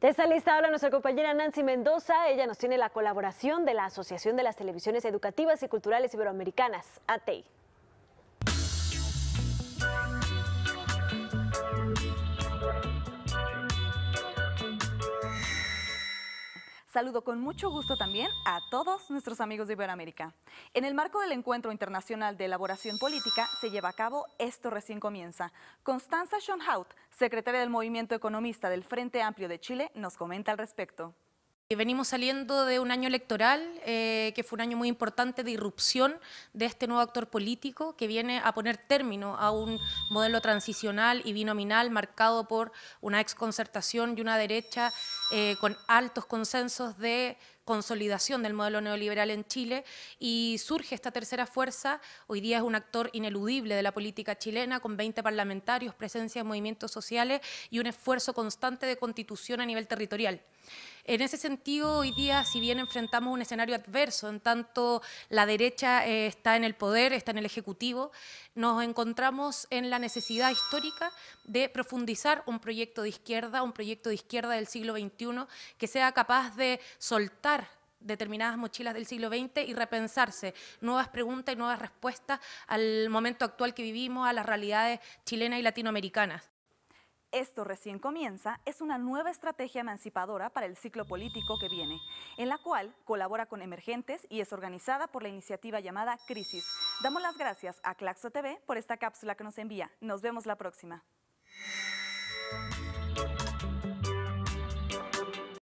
De esta lista habla nuestra compañera Nancy Mendoza. Ella nos tiene la colaboración de la Asociación de las Televisiones Educativas y Culturales Iberoamericanas, ATEI. Saludo con mucho gusto también a todos nuestros amigos de Iberoamérica. En el marco del Encuentro Internacional de Elaboración Política se lleva a cabo Esto recién comienza. Constanza Schonhaut, secretaria del Movimiento Economista del Frente Amplio de Chile, nos comenta al respecto. Eh, venimos saliendo de un año electoral, eh, que fue un año muy importante de irrupción de este nuevo actor político que viene a poner término a un modelo transicional y binominal marcado por una exconcertación y una derecha eh, con altos consensos de consolidación del modelo neoliberal en Chile y surge esta tercera fuerza, hoy día es un actor ineludible de la política chilena, con 20 parlamentarios, presencia en movimientos sociales y un esfuerzo constante de constitución a nivel territorial. En ese sentido, hoy día, si bien enfrentamos un escenario adverso, en tanto la derecha eh, está en el poder, está en el Ejecutivo, nos encontramos en la necesidad histórica de profundizar un proyecto de izquierda, un proyecto de izquierda del siglo XXI que sea capaz de soltar determinadas mochilas del siglo XX y repensarse nuevas preguntas y nuevas respuestas al momento actual que vivimos, a las realidades chilenas y latinoamericanas. Esto recién comienza, es una nueva estrategia emancipadora para el ciclo político que viene, en la cual colabora con emergentes y es organizada por la iniciativa llamada Crisis. Damos las gracias a Claxo TV por esta cápsula que nos envía. Nos vemos la próxima.